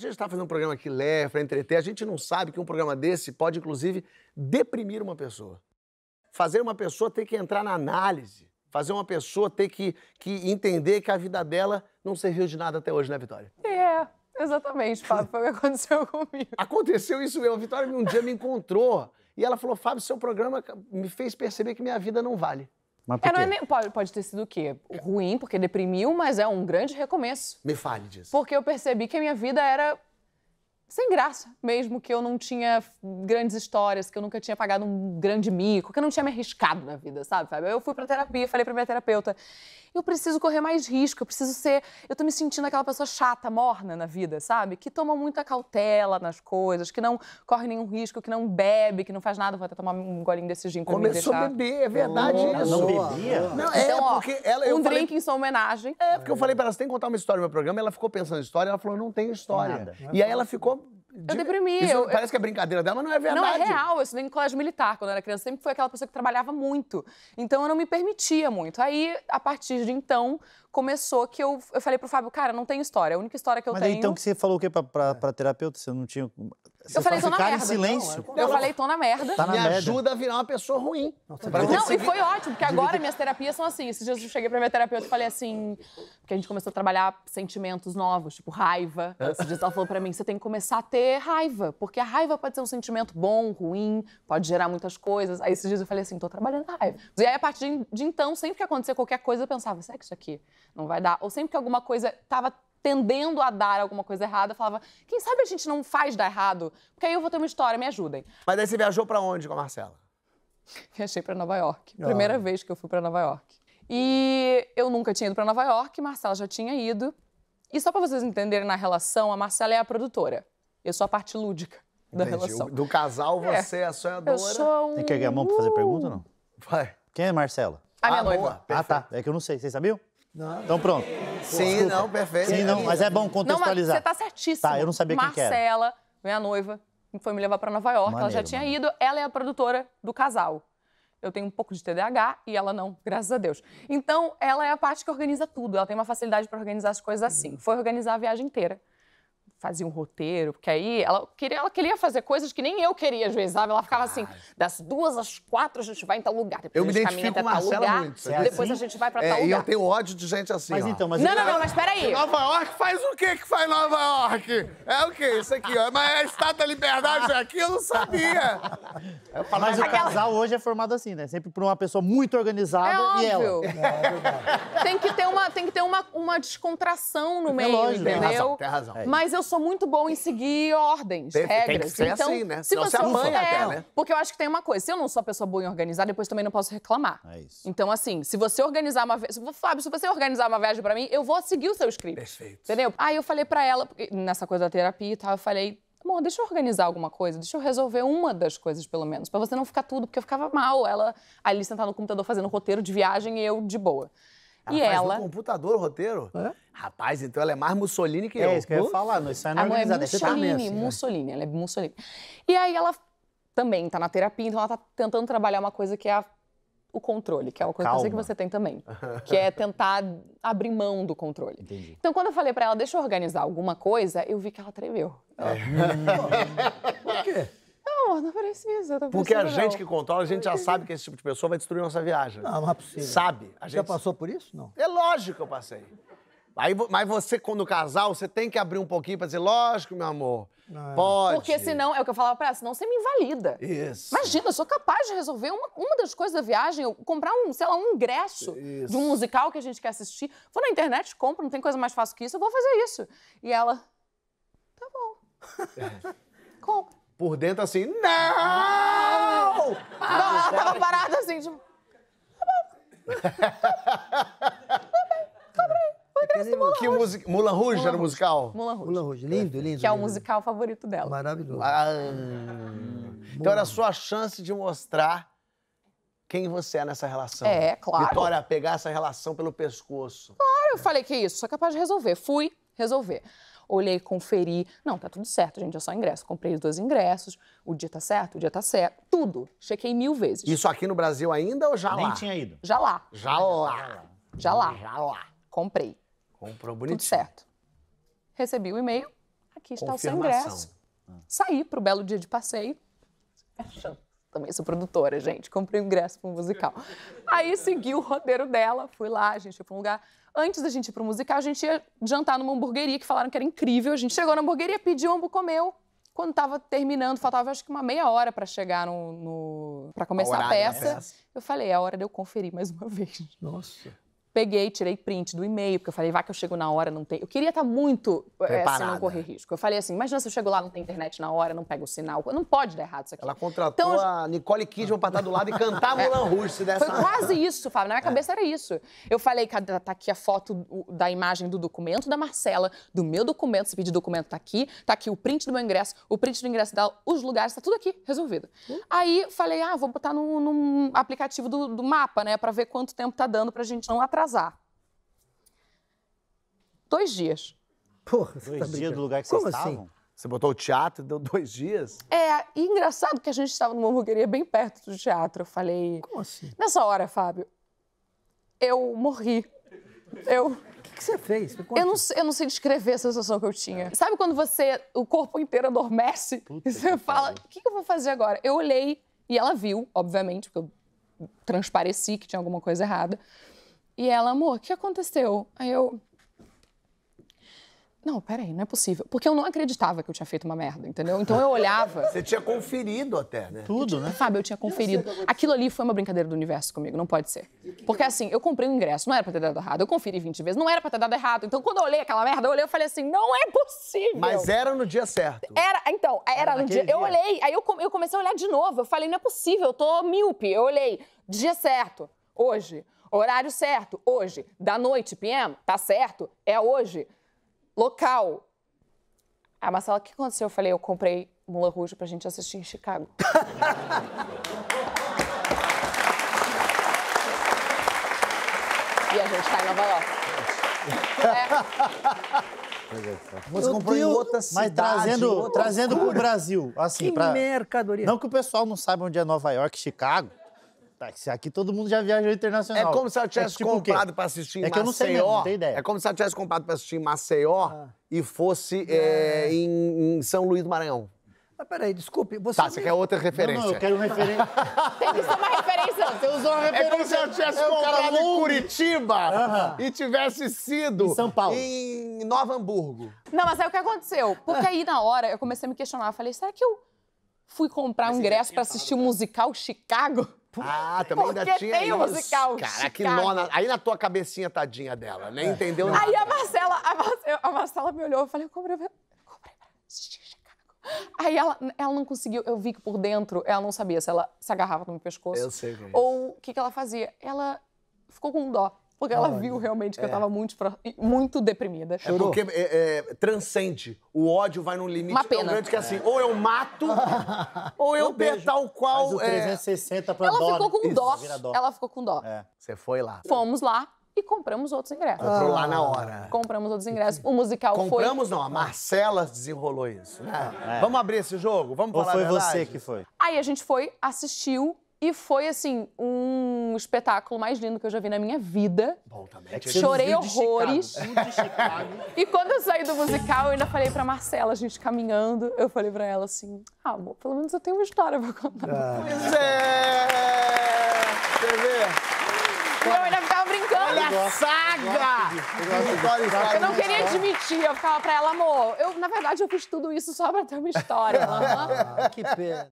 A gente está fazendo um programa que leva para entreter. A gente não sabe que um programa desse pode, inclusive, deprimir uma pessoa. Fazer uma pessoa ter que entrar na análise. Fazer uma pessoa ter que, que entender que a vida dela não serviu de nada até hoje, né, Vitória? É, exatamente, Fábio. Foi o que aconteceu comigo. Aconteceu isso mesmo. A Vitória um dia me encontrou e ela falou: Fábio, seu programa me fez perceber que minha vida não vale. Mas é, é nem pode, pode ter sido o quê? Ruim, porque deprimiu, mas é um grande recomeço. Me fale disso. Porque eu percebi que a minha vida era sem graça mesmo, que eu não tinha grandes histórias, que eu nunca tinha pagado um grande mico, que eu não tinha me arriscado na vida, sabe, Fábio? Eu fui pra terapia, falei pra minha terapeuta, eu preciso correr mais risco, eu preciso ser... Eu tô me sentindo aquela pessoa chata, morna na vida, sabe? Que toma muita cautela nas coisas, que não corre nenhum risco, que não bebe, que não faz nada. Vou até tomar um golinho desse gin pra Começou me a beber, é verdade Ela isso. não bebia? Não, é Então, porque ela... eu um falei- drink em sua homenagem. É, porque eu falei pra ela, você tem que contar uma história no meu programa. Ela ficou pensando em história, ela falou, não tenho história. E aí ela ficou eu deprimi. Isso eu, parece eu, que é brincadeira dela, mas não é verdade. Não é real. Eu estudei em colégio militar quando eu era criança. Sempre fui aquela pessoa que trabalhava muito. Então eu não me permitia muito. Aí, a partir de então, começou que eu, eu falei pro Fábio, cara, não tem história. A única história que eu mas então, tenho. Mas então que você falou o quê pra, pra, pra terapeuta? Você não tinha. Você eu falei, tô na merda. em silêncio. Não, eu falei, tô na merda. Tá na Me merda. ajuda a virar uma pessoa ruim. não, conseguir... e foi ótimo, porque agora minhas terapias são assim. Esses dias eu cheguei pra minha terapeuta e falei assim... Porque a gente começou a trabalhar sentimentos novos, tipo raiva. É. Esses dias ela falou pra mim, você tem que começar a ter ter raiva, porque a raiva pode ser um sentimento bom, ruim, pode gerar muitas coisas. Aí esses dias eu falei assim, tô trabalhando a raiva. E aí, a partir de então, sempre que acontecia qualquer coisa, eu pensava, será que isso aqui não vai dar? Ou sempre que alguma coisa tava tendendo a dar alguma coisa errada, eu falava, quem sabe a gente não faz dar errado? Porque aí eu vou ter uma história, me ajudem. Mas aí você viajou para onde com a Marcela? Viajei para Nova York. Ah. Primeira vez que eu fui para Nova York. E eu nunca tinha ido para Nova York, Marcela já tinha ido. E só para vocês entenderem na relação, a Marcela é a produtora. Eu sou a parte lúdica da relação. do casal, é. você é, a sonhadora. Eu sou um... Tem que erguer a mão pra fazer pergunta ou não? Vai. Quem é Marcela? A minha ah, noiva. Boa, ah, tá. É que eu não sei. Vocês sabiam? Não. Então pronto. Sim, Desculpa. não, perfeito. Sim, não, mas é bom contextualizar. Não, mas você tá certíssimo. Tá, eu não sabia Marcela, quem que era. Marcela, minha noiva, foi me levar para Nova York, maneiro, ela já tinha ido, ela é a produtora do casal. Eu tenho um pouco de TDAH e ela não, graças a Deus. Então, ela é a parte que organiza tudo, ela tem uma facilidade para organizar as coisas assim. Foi organizar a viagem inteira fazia um roteiro, porque aí ela queria, ela queria fazer coisas que nem eu queria juizava. Ela ficava assim, das duas às quatro a gente vai em tal lugar. Depois eu me identifico com Marcela lugar, muito. É depois assim? a gente vai pra é, tal lugar. E eu tenho ódio de gente assim, Mas então, mas... Não, então não, não, é mas peraí. Nova York faz o que que faz Nova York? É o que isso aqui, ó? Mas a é Estátua da Liberdade aqui eu não sabia. Eu falo, mas, aquela... o casal hoje é formado assim, né? Sempre por uma pessoa muito organizada é e óbvio. ela. É, tem que ter uma, tem que ter uma, uma descontração no meio, lógico, entendeu? Tem razão, tem razão. Mas eu sou muito bom em seguir ordens, tem, regras. Tem que ser assim, então, assim, né? Se você apanha é, até, né? Porque eu acho que tem uma coisa. Se eu não sou a pessoa boa em organizar, depois também não posso reclamar. É isso. Então, assim, se você organizar uma... Fábio, se você organizar uma viagem para mim, eu vou seguir o seu script. Perfeito. Entendeu? Aí eu falei para ela, nessa coisa da terapia e tal, eu falei... Bom, deixa eu organizar alguma coisa, deixa eu resolver uma das coisas, pelo menos, para você não ficar tudo, porque eu ficava mal, ela ali sentada no computador fazendo roteiro de viagem e eu de boa. Ela e faz ela. No computador o roteiro? É? Rapaz, então ela é mais Mussolini que é, eu. É isso que eu ia falar, nós saímos organizados. É Mussolini, é Mussolini, ela é Mussolini. E aí ela também tá na terapia, então ela tá tentando trabalhar uma coisa que é a, o controle, que é uma coisa Calma. que eu sei que você tem também, que é tentar abrir mão do controle. Entendi. Então quando eu falei para ela, deixa eu organizar alguma coisa, eu vi que ela tremeu. É. Por quê? Não, não precisa. Não Porque precisa, a gente não. que controla, a gente já sabe que esse tipo de pessoa vai destruir nossa viagem. Não, não é possível. Sabe. A gente... Já passou por isso? Não. É lógico que eu passei. Aí, mas você, quando casal, você tem que abrir um pouquinho pra dizer, lógico, meu amor. Não, é. pode. Porque senão, é o que eu falava pra ela, senão você me invalida. Isso. Imagina, eu sou capaz de resolver uma, uma das coisas da viagem, eu comprar um, sei lá, um ingresso isso. de um musical que a gente quer assistir. Vou na internet, compro, não tem coisa mais fácil que isso, eu vou fazer isso. E ela, tá bom. É. compra por dentro assim, não! Ah, não, ela tava parada assim, tipo... Tá bom. Que music... Mulan Rouge Mulan era o musical? Mulan Rouge. Mulan Rouge. Lindo, lindo. Que lindo. é o musical favorito dela. Maravilhoso. Ah, então era a sua chance de mostrar quem você é nessa relação. É, claro. Vitória, pegar essa relação pelo pescoço. Claro, eu falei que isso, sou capaz de resolver. Fui resolver olhei, conferi. Não, tá tudo certo, gente, é só ingresso. Comprei os dois ingressos, o dia tá certo, o dia tá certo, tudo. Chequei mil vezes. Isso aqui no Brasil ainda ou já Nem lá? Nem tinha ido. Já lá. Já lá. Já lá. Já lá. Comprei. Comprou bonitinho. Tudo certo. Recebi o e-mail, aqui está o seu ingresso. Saí pro belo dia de passeio. Fechando também sou produtora, gente, comprei um ingresso para um musical. Aí segui o roteiro dela, fui lá, a gente foi para um lugar. Antes da gente ir para o musical, a gente ia jantar numa hamburgueria que falaram que era incrível. A gente chegou na hamburgueria, pediu, um comeu. Quando estava terminando, faltava acho que uma meia hora para chegar no, no para começar a, horário, a né? peça. Né? Eu falei, é a hora de eu conferir mais uma vez. Nossa. Peguei, tirei print do e-mail, porque eu falei, vai que eu chego na hora, não tem. Eu queria estar tá muito é, assim, não correr risco. Eu falei assim, imagina se eu chego lá, não tem internet na hora, não pega o sinal. Não pode dar errado isso aqui. Ela contratou então, a Nicole Kidman para estar do lado e cantar Mulan Russe dessa. Foi quase isso, Fábio. Na minha é. cabeça era isso. Eu falei, tá aqui a foto da imagem do documento da Marcela, do meu documento, esse pedido documento tá aqui, tá aqui o print do meu ingresso, o print do ingresso dela, os lugares, tá tudo aqui, resolvido. Hum? Aí falei, ah, vou botar num, num aplicativo do, do, mapa, né, pra ver quanto tempo tá dando pra gente não atrasar casar. Dois dias. Porra, dois tá dias do lugar que Como vocês assim? estavam? Você botou o teatro, e deu dois dias? É, e engraçado que a gente estava numa hamburgueria bem perto do teatro. Eu falei. Como assim? Nessa hora, Fábio, eu morri. Eu. O que, você fez? Eu não, eu não sei descrever a sensação que eu tinha. É. Sabe quando você. o corpo inteiro adormece? Puta e você fala: o que, que eu vou fazer agora? Eu olhei e ela viu, obviamente, porque eu transpareci que tinha alguma coisa errada. E ela, amor, o que aconteceu? Aí eu. Não, peraí, não é possível. Porque eu não acreditava que eu tinha feito uma merda, entendeu? Então eu olhava. Você tinha conferido até, né? Tudo, né? Fábio, eu tinha conferido. É Aquilo ali foi uma brincadeira do universo comigo, não pode ser. Porque assim, eu comprei o um ingresso, não era pra ter dado errado. Eu conferi 20 vezes, não era pra ter dado errado. Então quando eu olhei aquela merda, eu olhei e falei assim, não é possível. Mas era no dia certo. Era, então, era, era no dia. dia. Eu olhei, aí eu, eu comecei a olhar de novo. Eu falei, não é possível, eu tô míope. Eu olhei, dia certo, hoje. Horário certo, hoje. Da noite, PM, tá certo? É hoje. Local. Ah, Marcela, o que aconteceu? Eu falei, eu comprei Mula Rouge pra gente assistir em Chicago. e a gente tá em Nova York. É. Você comprou em outra cidade. Mas trazendo, outra trazendo pro Brasil, assim, que pra... mercadoria. Não que o pessoal não saiba onde é Nova York, Chicago. Tá, aqui todo mundo já viajou internacional. É como se ela é tivesse é tipo comprado pra assistir em é que Maceió. Eu não sei, mesmo, não tenho ideia. É como se ela tivesse comprado pra assistir em Maceió ah. e fosse é. É, em, em São Luís do Maranhão. Mas peraí, desculpe, você. Tá, você me... quer outra referência. Não, não eu quero referência. Tem que ser uma referência. Você usou uma referência. É como se eu tivesse é comprado em Curitiba e tivesse sido. Em São Paulo. Em Nova Hamburgo. Não, mas aí é o que aconteceu? Porque aí na hora eu comecei a me questionar. Eu falei, será que eu fui comprar um ingresso pra assistir o um né? musical Chicago? Ah, também ainda tinha tem o musical. Cara, que nona. Aí na tua cabecinha tadinha dela, nem né? É. entendeu nada. Aí a Marcela, a Marcela, a Marcela me olhou, eu falei, eu comprei, comprei Aí ela, ela não conseguiu, eu vi que por dentro ela não sabia se ela se agarrava no meu pescoço. Eu sei como. É ou o que, que ela fazia. Ela ficou com dó. Porque ela Olha. viu realmente que é. eu tava muito, muito deprimida. É porque é, é, transcende. O ódio vai num limite Uma pena. tão grande que assim, ou eu mato, ou eu, eu tal qual. Mas o 360 é pra ela dó, ficou com dó. Ela ficou com dó. É, você foi lá. Fomos lá e compramos outros ingressos. ah, lá na hora. Ah. Compramos outros ingressos. O musical compramos, foi. Compramos, não. A Marcela desenrolou isso. Né? É. Vamos abrir esse jogo? Vamos Ou falar Ou foi você que foi? Aí a gente foi, assistiu e foi, assim, um um espetáculo mais lindo que eu já vi na minha vida. Bom, também. É Chorei horrores. e quando eu saí do musical, eu ainda falei pra Marcela, a gente caminhando, eu falei pra ela assim, ah, amor, pelo menos eu tenho uma história pra contar. Ah. Pois é! Quer ver? Eu ainda ficava brincando. Olha a saga! Eu não queria admitir, eu ficava pra ela, amor, eu, na verdade, eu fiz tudo isso só pra ter uma história. Ah, que pena.